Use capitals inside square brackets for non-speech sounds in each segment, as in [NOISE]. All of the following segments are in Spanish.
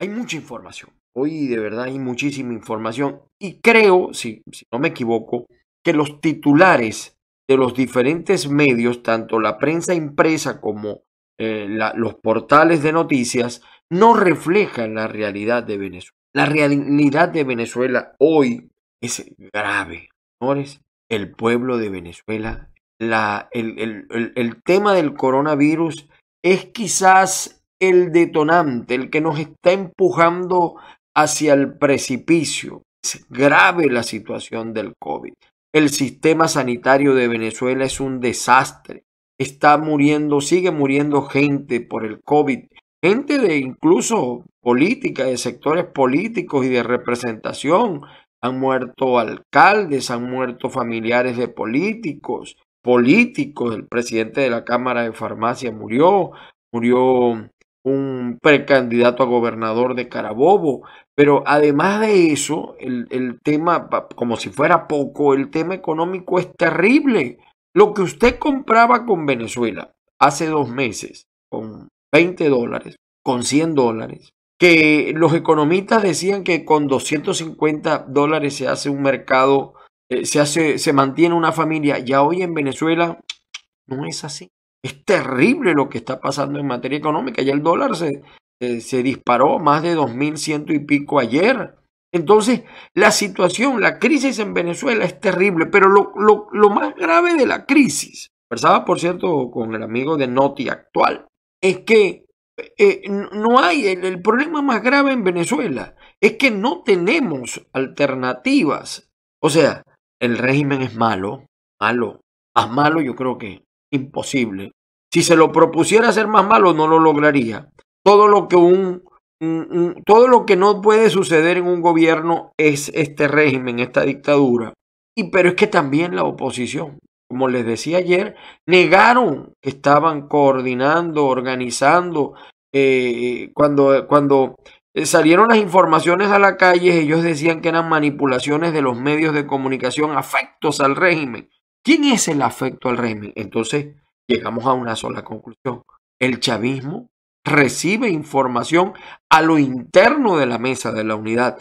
Hay mucha información. Hoy de verdad hay muchísima información y creo, si, no me equivoco, que los titulares de los diferentes medios, tanto la prensa impresa como eh, los portales de noticias, no reflejan la realidad de Venezuela. La realidad de Venezuela hoy es grave, señores. El pueblo de Venezuela, la, el tema del coronavirus es quizás el detonante, el que nos está empujando hacia el precipicio. Es grave la situación del COVID. El sistema sanitario de Venezuela es un desastre. Está muriendo, sigue muriendo gente por el COVID. Gente de incluso política, de sectores políticos y de representación. Han muerto alcaldes, han muerto familiares de políticos, políticos. El presidente de la Cámara de Farmacia murió, murió un precandidato a gobernador de Carabobo. Pero además de eso, el, tema, como si fuera poco, el tema económico es terrible. Lo que usted compraba con Venezuela hace dos meses, con 20 dólares, con 100 dólares, que los economistas decían que con 250 dólares se hace un mercado, eh, se, hace, se mantiene una familia, ya hoy en Venezuela [TSK] no es así. Es terrible lo que está pasando en materia económica. Ya el dólar se, eh, se disparó más de 2.100 y pico ayer. Entonces, la situación, la crisis en Venezuela es terrible, pero lo, lo, más grave de la crisis, conversaba por cierto con el amigo de Noti actual, es que eh, no hay, el, el problema más grave en Venezuela es que no tenemos alternativas. O sea, el régimen es malo, malo, más malo yo creo que Imposible. Si se lo propusiera ser más malo, no lo lograría. Todo lo que un, todo lo que no puede suceder en un gobierno es este régimen, esta dictadura. Y pero es que también la oposición, como les decía ayer, negaron que estaban coordinando, organizando. Eh, cuando, cuando eh, salieron las informaciones a la calle, ellos decían que eran manipulaciones de los medios de comunicación afectos al régimen. ¿Quién es el afecto al régimen? Entonces llegamos a una sola conclusión. El chavismo recibe información a lo interno de la mesa de la unidad,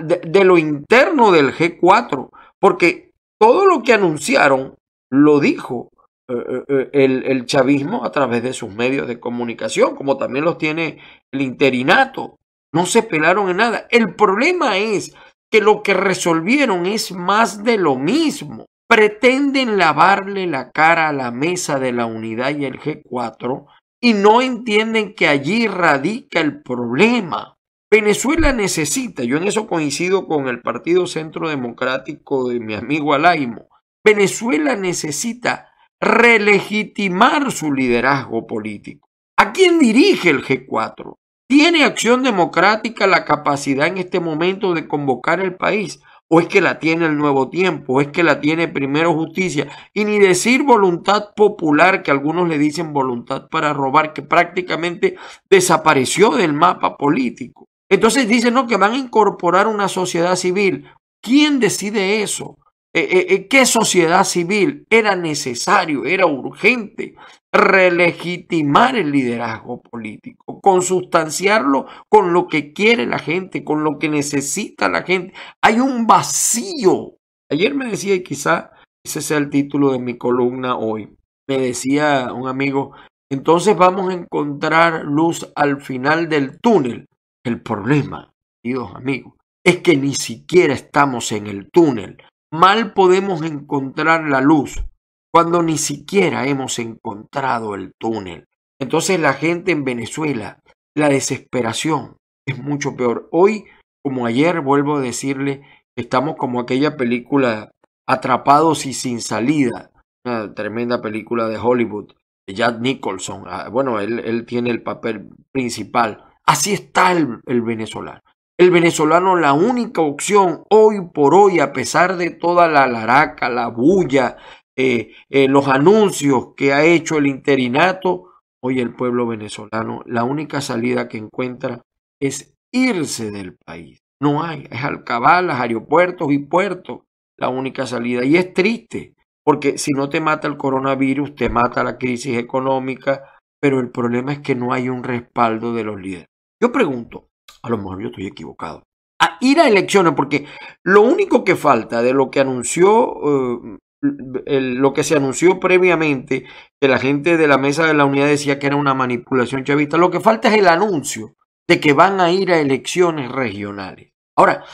de, lo interno del G4, porque todo lo que anunciaron lo dijo eh, eh, eh, el, chavismo a través de sus medios de comunicación, como también los tiene el interinato. No se pelaron en nada. El problema es que lo que resolvieron es más de lo mismo pretenden lavarle la cara a la mesa de la unidad y el G4 y no entienden que allí radica el problema. Venezuela necesita, yo en eso coincido con el Partido Centro Democrático de mi amigo Alaimo, Venezuela necesita relegitimar su liderazgo político. ¿A quién dirige el G4? ¿Tiene Acción Democrática la capacidad en este momento de convocar el país? o es que la tiene el nuevo tiempo, o es que la tiene primero justicia, y ni decir voluntad popular, que algunos le dicen voluntad para robar, que prácticamente desapareció del mapa político. Entonces dicen no, que van a incorporar una sociedad civil. ¿Quién decide eso? Eh, eh, eh, ¿Qué sociedad civil? Era necesario, era urgente relegitimar el liderazgo político, consustanciarlo con lo que quiere la gente, con lo que necesita la gente. Hay un vacío. Ayer me decía, y quizá ese sea el título de mi columna hoy, me decía un amigo, entonces vamos a encontrar luz al final del túnel. El problema, queridos amigos, es que ni siquiera estamos en el túnel. Mal podemos encontrar la luz cuando ni siquiera hemos encontrado el túnel. Entonces la gente en Venezuela, la desesperación es mucho peor. Hoy, como ayer, vuelvo a decirle, estamos como aquella película Atrapados y sin salida, una tremenda película de Hollywood, de Jack Nicholson. Ah, bueno, él, él tiene el papel principal. Así está el, el venezolano. El venezolano, la única opción hoy por hoy, a pesar de toda la laraca, la bulla, eh, eh, los anuncios que ha hecho el interinato, hoy el pueblo venezolano, la única salida que encuentra es irse del país. No hay, es alcabalas, aeropuertos y puertos la única salida. Y es triste, porque si no te mata el coronavirus, te mata la crisis económica, pero el problema es que no hay un respaldo de los líderes. Yo pregunto, a lo mejor yo estoy equivocado, a ir a elecciones, porque lo único que falta de lo que anunció eh, lo que se anunció previamente, que la gente de la mesa de la unidad decía que era una manipulación chavista. Lo que falta es el anuncio de que van a ir a elecciones regionales. Ahora,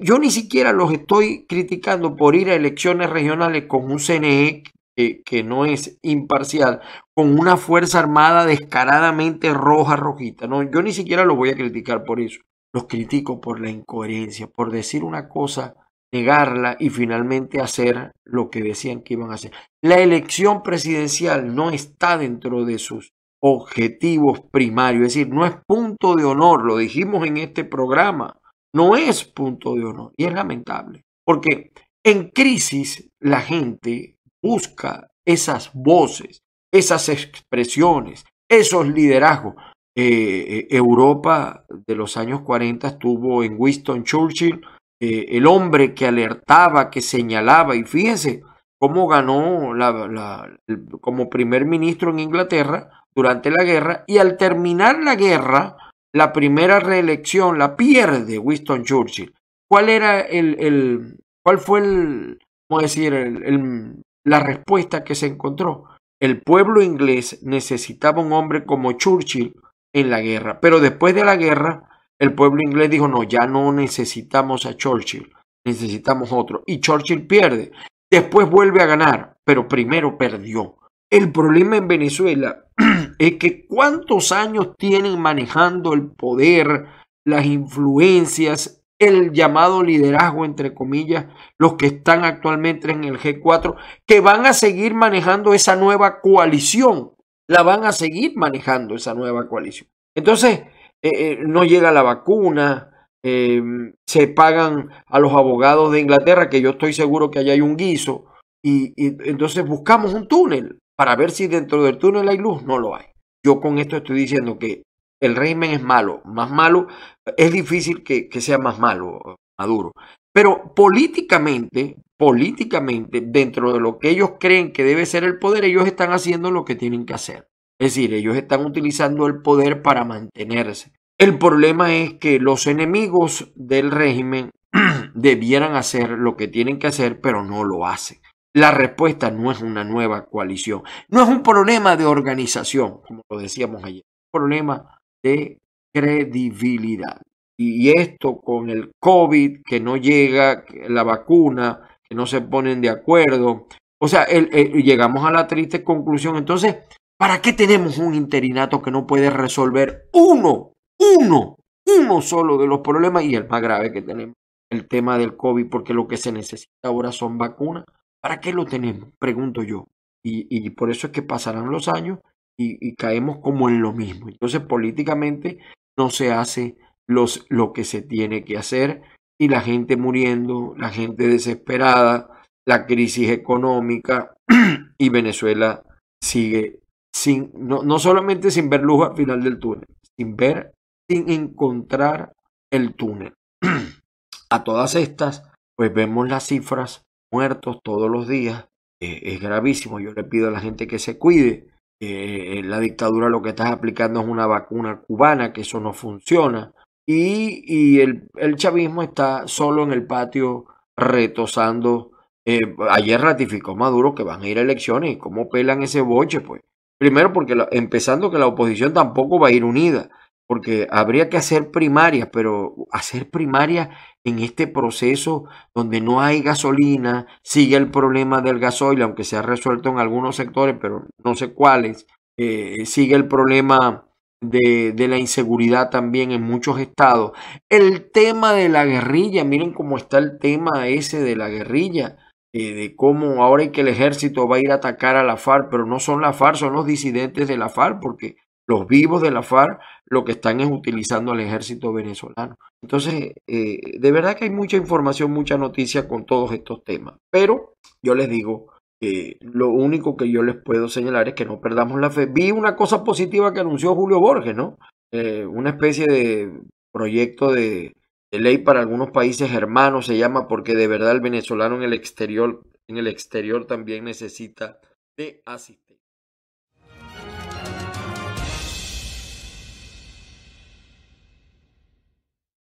yo ni siquiera los estoy criticando por ir a elecciones regionales con un CNE que, que no es imparcial, con una Fuerza Armada descaradamente roja, rojita. No, yo ni siquiera los voy a criticar por eso. Los critico por la incoherencia, por decir una cosa negarla y finalmente hacer lo que decían que iban a hacer. La elección presidencial no está dentro de sus objetivos primarios, es decir, no es punto de honor, lo dijimos en este programa, no es punto de honor y es lamentable, porque en crisis la gente busca esas voces, esas expresiones, esos liderazgos. Eh, eh, Europa de los años 40 estuvo en Winston Churchill, el hombre que alertaba, que señalaba, y fíjense cómo ganó la, como primer ministro en Inglaterra durante la guerra, y al terminar la guerra, la primera reelección la pierde Winston Churchill. ¿Cuál era el, el cuál fue el, ¿cómo decir, el, la respuesta que se encontró? El pueblo inglés necesitaba un hombre como Churchill en la guerra, pero después de la guerra el pueblo inglés dijo, no, ya no necesitamos a Churchill, necesitamos otro. Y Churchill pierde. Después vuelve a ganar, pero primero perdió. El problema en Venezuela [CLEARS THROAT] es que cuántos años tienen manejando el poder, las influencias, el llamado liderazgo, entre comillas, los que están actualmente en el G4, que van a seguir manejando esa nueva coalición, la van a seguir manejando esa nueva coalición. Entonces, eh, eh, no llega la vacuna, em, se pagan a los abogados de Inglaterra, que yo estoy seguro que allá hay un guiso, y, entonces buscamos un túnel para ver si dentro del túnel hay luz, no lo hay. Yo con esto estoy diciendo que el régimen es malo, más malo, es difícil que, que sea más malo, Maduro. Pero políticamente, políticamente, dentro de lo que ellos creen que debe ser el poder, ellos están haciendo lo que tienen que hacer. Es decir, ellos están utilizando el poder para mantenerse. El problema es que los enemigos del régimen [CLEARS THROAT] debieran hacer lo que tienen que hacer, pero no lo hacen. La respuesta no es una nueva coalición, no es un problema de organización, como lo decíamos ayer, es un problema de credibilidad. Y esto con el COVID, que no llega la vacuna, que no se ponen de acuerdo. O sea, llegamos a la triste conclusión. Entonces, ¿Para qué tenemos un interinato que no puede resolver uno, uno, uno solo de los problemas y el más grave que tenemos? El tema del COVID, porque lo que se necesita ahora son vacunas. ¿Para qué lo tenemos? Pregunto yo. Y, por eso es que pasarán los años y, y, caemos como en lo mismo. Entonces, políticamente no se hace los, lo que se tiene que hacer y la gente muriendo, la gente desesperada, la crisis económica [CLEARS THROAT] y Venezuela sigue sin, no, no solamente sin ver luz al final del túnel, sin ver, sin encontrar el túnel. [CLEARS THROAT] a todas estas, pues vemos las cifras muertos todos los días. Eh, es gravísimo. Yo le pido a la gente que se cuide. Eh, la dictadura lo que está aplicando es una vacuna cubana, que eso no funciona. Y, y el, el, chavismo está solo en el patio retosando. Eh, ayer ratificó Maduro que van a ir a elecciones. cómo pelan ese boche? Pues Primero porque empezando que la oposición tampoco va a ir unida, porque habría que hacer primarias, pero hacer primaria en este proceso donde no hay gasolina, sigue el problema del gasoil, aunque se ha resuelto en algunos sectores, pero no sé cuáles, eh, sigue el problema de, de, la inseguridad también en muchos estados. El tema de la guerrilla, miren cómo está el tema ese de la guerrilla de cómo ahora que el ejército va a ir a atacar a la FARC, pero no son la FARC, son los disidentes de la FARC, porque los vivos de la FARC lo que están es utilizando al ejército venezolano. Entonces, eh, de verdad que hay mucha información, mucha noticia con todos estos temas, pero yo les digo, que lo único que yo les puedo señalar es que no perdamos la fe. Vi una cosa positiva que anunció Julio Borges, ¿no? Eh, una especie de proyecto de ley para algunos países hermanos se llama porque de verdad el venezolano en el exterior, en el exterior también necesita de asistencia.